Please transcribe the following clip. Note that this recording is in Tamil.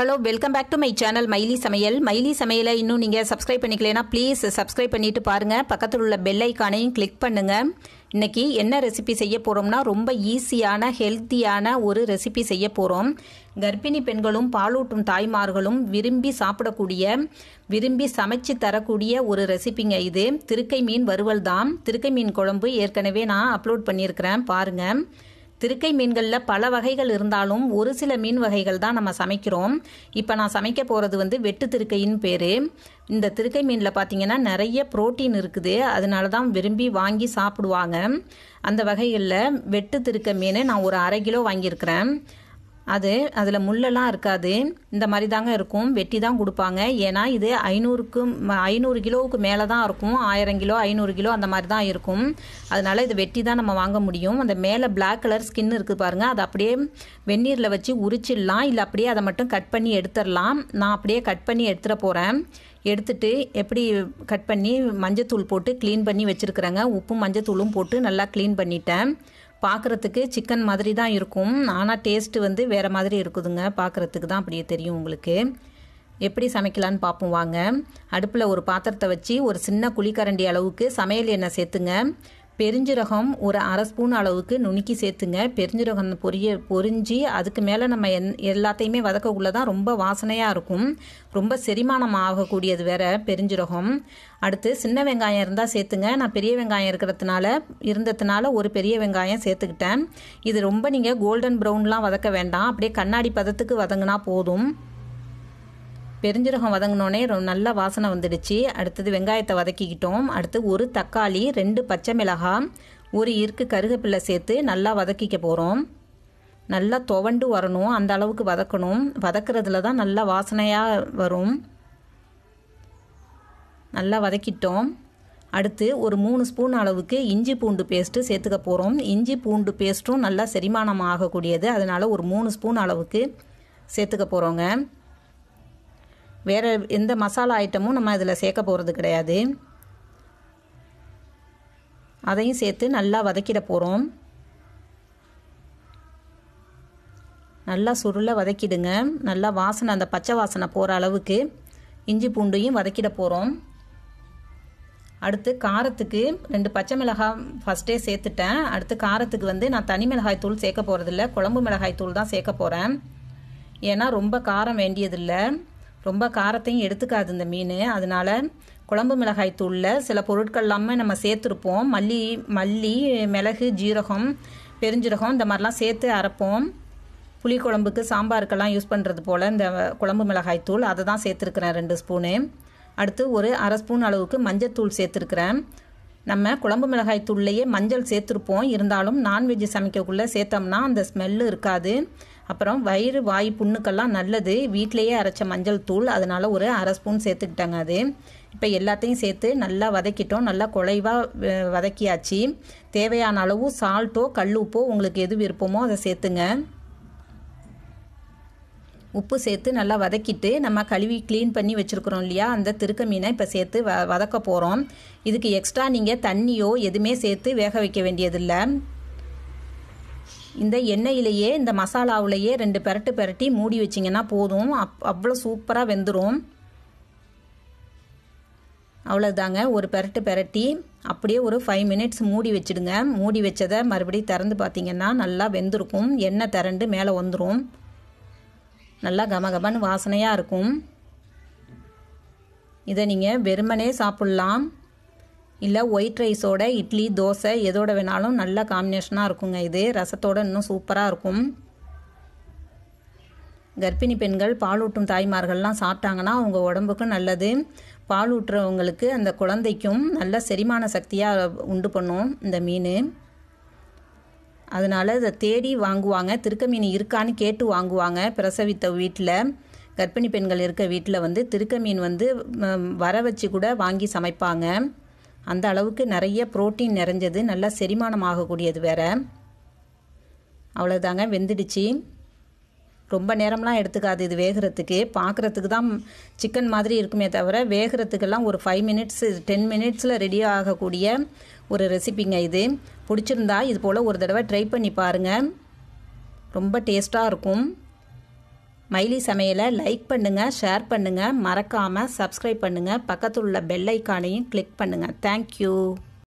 hello welcome back to my channel மைலி சமையல் மைலி சமையலை இன்னும் நீங்கள் சப்ஸ்கிரைப் பண்ணிக்கலனா ப்ளீஸ் சப்ஸ்கிரைப் பண்ணிட்டு பாருங்கள் பக்கத்தில் உள்ள பெல் ஐக்கானையும் கிளிக் பண்ணுங்கள் இன்றைக்கி என்ன ரெசிபி செய்ய போகிறோம்னா ரொம்ப ஈஸியான ஹெல்த்தியான ஒரு ரெசிபி செய்ய போகிறோம் கர்ப்பிணி பெண்களும் பாலூட்டும் தாய்மார்களும் விரும்பி சாப்பிடக்கூடிய விரும்பி சமைச்சு தரக்கூடிய ஒரு ரெசிபிங்க இது திருக்கை மீன் வறுவல் தான் திருக்கை மீன் குழம்பு ஏற்கனவே நான் அப்லோட் பண்ணியிருக்கிறேன் பாருங்கள் திருக்கை மீன்களில் பல வகைகள் இருந்தாலும் ஒரு சில மீன் வகைகள் தான் நம்ம சமைக்கிறோம் இப்போ நான் சமைக்க போகிறது வந்து வெட்டு திருக்கையின் பேர் இந்த திருக்கை மீனில் பார்த்தீங்கன்னா நிறைய புரோட்டீன் இருக்குது அதனால தான் விரும்பி வாங்கி சாப்பிடுவாங்க அந்த வகைகளில் வெட்டு திருக்கை மீன் நான் ஒரு அரை கிலோ வாங்கியிருக்கிறேன் அது அதில் முள்ளெல்லாம் இருக்காது இந்த மாதிரி தாங்க இருக்கும் வெட்டி தான் கொடுப்பாங்க ஏன்னா இது ஐநூறுக்கும் ஐநூறு கிலோவுக்கு மேலே தான் இருக்கும் ஆயிரம் கிலோ ஐநூறு கிலோ அந்த மாதிரி தான் இருக்கும் அதனால் இது வெட்டி தான் நம்ம வாங்க முடியும் அந்த மேலே பிளாக் கலர் ஸ்கின் இருக்குது பாருங்கள் அதை அப்படியே வெந்நீரில் வச்சு உரிச்சிடலாம் இல்லை அப்படியே அதை மட்டும் கட் பண்ணி எடுத்துடலாம் நான் அப்படியே கட் பண்ணி எடுத்துட போகிறேன் எடுத்துட்டு எப்படி கட் பண்ணி மஞ்சத்தூள் போட்டு க்ளீன் பண்ணி வச்சுருக்குறேங்க உப்பும் மஞ்சத்தூளும் போட்டு நல்லா க்ளீன் பண்ணிட்டேன் பார்க்குறதுக்கு சிக்கன் மாதிரி தான் இருக்கும் ஆனால் டேஸ்ட்டு வந்து வேறு மாதிரி இருக்குதுங்க பார்க்குறதுக்கு தான் அப்படியே தெரியும் உங்களுக்கு எப்படி சமைக்கலான்னு பார்ப்போம் வாங்க அடுப்பில் ஒரு பாத்திரத்தை வச்சு ஒரு சின்ன குழிக்கரண்டி அளவுக்கு சமையல் எண்ணெய் சேர்த்துங்க பெருஞ்சீரகம் ஒரு அரை ஸ்பூன் அளவுக்கு நுணுக்கி சேர்த்துங்க பெருஞ்சீரகம் பொரிய பொரிஞ்சு அதுக்கு மேலே நம்ம என் எல்லாத்தையுமே வதக்கக்குள்ள தான் ரொம்ப வாசனையாக இருக்கும் ரொம்ப செரிமானம் ஆகக்கூடியது வேற பெருஞ்சீரகம் அடுத்து சின்ன வெங்காயம் இருந்தால் சேர்த்துங்க நான் பெரிய வெங்காயம் இருக்கிறதுனால இருந்ததுனால ஒரு பெரிய வெங்காயம் சேர்த்துக்கிட்டேன் இது ரொம்ப நீங்கள் கோல்டன் ப்ரௌன்லாம் வதக்க வேண்டாம் அப்படியே கண்ணாடி பதத்துக்கு வதங்கினா போதும் பெருஞ்சீரகம் வதங்கினோடனே நல்லா வாசனை வந்துடுச்சு அடுத்தது வெங்காயத்தை வதக்கிக்கிட்டோம் அடுத்து ஒரு தக்காளி ரெண்டு பச்சை மிளகாய் ஒரு இருக்கு கருகப்பிள்ளை சேர்த்து நல்லா வதக்கிக்க போகிறோம் நல்லா துவண்டு வரணும் அந்த அளவுக்கு வதக்கணும் வதக்கிறதுல தான் நல்லா வாசனையாக வரும் நல்லா வதக்கிட்டோம் அடுத்து ஒரு மூணு ஸ்பூன் அளவுக்கு இஞ்சி பூண்டு பேஸ்ட்டு சேர்த்துக்க போகிறோம் இஞ்சி பூண்டு பேஸ்ட்டும் நல்லா செரிமானம் ஆகக்கூடியது அதனால் ஒரு மூணு ஸ்பூன் அளவுக்கு சேர்த்துக்க போகிறோங்க வேறு எந்த மசாலா ஐட்டமும் நம்ம இதில் சேர்க்க போகிறது கிடையாது அதையும் சேர்த்து நல்லா வதக்கிட போகிறோம் நல்லா சுருளை வதக்கிடுங்க நல்லா வாசனை அந்த பச்சை வாசனை போகிற அளவுக்கு இஞ்சி பூண்டையும் வதக்கிட போகிறோம் அடுத்து காரத்துக்கு ரெண்டு பச்சை மிளகாய் ஃபஸ்ட்டே சேர்த்துட்டேன் அடுத்து காரத்துக்கு வந்து நான் தனி மிளகாய் தூள் சேர்க்க போகிறதில்ல குழம்பு மிளகாய் தூள் தான் சேர்க்க போகிறேன் ஏன்னா ரொம்ப காரம் வேண்டியதில்லை ரொம்ப காரத்தையும் எடுத்துக்காது இந்த மீன் அதனால குழம்பு மிளகாய் தூளில் சில பொருட்கள் எல்லாமே நம்ம சேர்த்துருப்போம் மல்லி மல்லி மிளகு ஜீரகம் பெருஞ்சீரகம் இந்த மாதிரிலாம் சேர்த்து அரைப்போம் புளி குழம்புக்கு சாம்பாருக்கெல்லாம் யூஸ் பண்ணுறது போல் இந்த குழம்பு மிளகாய் தூள் அதை தான் சேர்த்துருக்குறேன் ரெண்டு ஸ்பூனு அடுத்து ஒரு அரை ஸ்பூன் அளவுக்கு மஞ்சத்தூள் சேர்த்துருக்குறேன் நம்ம குழம்பு மிளகாய் தூள்லேயே மஞ்சள் சேர்த்துருப்போம் இருந்தாலும் நான்வெஜ் சமைக்கக்குள்ளே சேர்த்தோம்னா அந்த ஸ்மெல்லு இருக்காது அப்புறம் வயிறு வாய் புண்ணுக்கெல்லாம் நல்லது வீட்டிலையே அரைச்ச மஞ்சள் தூள் அதனால் ஒரு அரை ஸ்பூன் சேர்த்துக்கிட்டேங்க அது இப்போ எல்லாத்தையும் சேர்த்து நல்லா வதக்கிட்டோம் நல்லா குழைவாக வதக்கியாச்சு தேவையான அளவு சால்ட்டோ கல் உப்போ உங்களுக்கு எது விருப்பமோ அதை சேர்த்துங்க உப்பு சேர்த்து நல்லா வதக்கிட்டு நம்ம கழுவி க்ளீன் பண்ணி வச்சுருக்குறோம் இல்லையா அந்த திருக்க மீனை இப்போ சேர்த்து வ வதக்க போகிறோம் இதுக்கு எக்ஸ்ட்ரா நீங்கள் தண்ணியோ எதுவுமே சேர்த்து வேக வைக்க வேண்டியதில்லை இந்த எண்ணெயிலேயே இந்த மசாலாவிலேயே ரெண்டு பெரட்டு பெரட்டி மூடி வச்சிங்கன்னா போதும் அப் அவ்வளோ சூப்பராக வெந்துடும் அவ்வளோதாங்க ஒரு பெரட்டு பெரட்டி அப்படியே ஒரு ஃபைவ் மினிட்ஸ் மூடி வச்சுடுங்க மூடி வச்சதை மறுபடியும் திறந்து பார்த்திங்கன்னா நல்லா வெந்திருக்கும் எண்ணெய் திரண்டு மேலே வந்துடும் நல்லா கமகமன் வாசனையாக இருக்கும் இதை நீங்கள் வெறுமனே சாப்பிட்லாம் இல்லை ஒயிட் ரைஸோட இட்லி தோசை எதோட வேணாலும் நல்ல காம்பினேஷனாக இருக்குங்க இது ரசத்தோடு இன்னும் சூப்பராக இருக்கும் கர்ப்பிணி பெண்கள் பாலூட்டும் தாய்மார்கள்லாம் சாப்பிட்டாங்கன்னா அவங்க உடம்புக்கும் நல்லது பாலூட்டுறவங்களுக்கு அந்த குழந்தைக்கும் நல்ல செரிமான சக்தியாக உண்டு பண்ணும் இந்த மீன் அதனால் இதை தேடி வாங்குவாங்க திருக்கமீன் இருக்கான்னு கேட்டு வாங்குவாங்க பிரசவித்த வீட்டில் கர்ப்பிணி பெண்கள் இருக்க வீட்டில் வந்து திருக்கமீன் வந்து வர வச்சு கூட வாங்கி சமைப்பாங்க அந்த அளவுக்கு நிறைய ப்ரோட்டீன் நிறைஞ்சது நல்லா செரிமானம் ஆகக்கூடியது வேறு அவ்வளோதாங்க வெந்துடுச்சு ரொம்ப நேரம்லாம் எடுத்துக்காது இது வேகிறதுக்கு பார்க்குறதுக்கு தான் சிக்கன் மாதிரி இருக்குமே தவிர வேகிறதுக்கெல்லாம் ஒரு ஃபைவ் மினிட்ஸ் டென் மினிட்ஸில் ரெடி ஆகக்கூடிய ஒரு ரெசிபிங்க இது பிடிச்சிருந்தா இது போல் ஒரு தடவை ட்ரை பண்ணி பாருங்கள் ரொம்ப டேஸ்ட்டாக இருக்கும் மைலி சமையலை லைக் பண்ணுங்கள் ஷேர் பண்ணுங்கள் மறக்காமல் சப்ஸ்கிரைப் பண்ணுங்கள் பக்கத்தில் உள்ள பெல் ஐக்கானையும் கிளிக் பண்ணுங்கள் தேங்க்யூ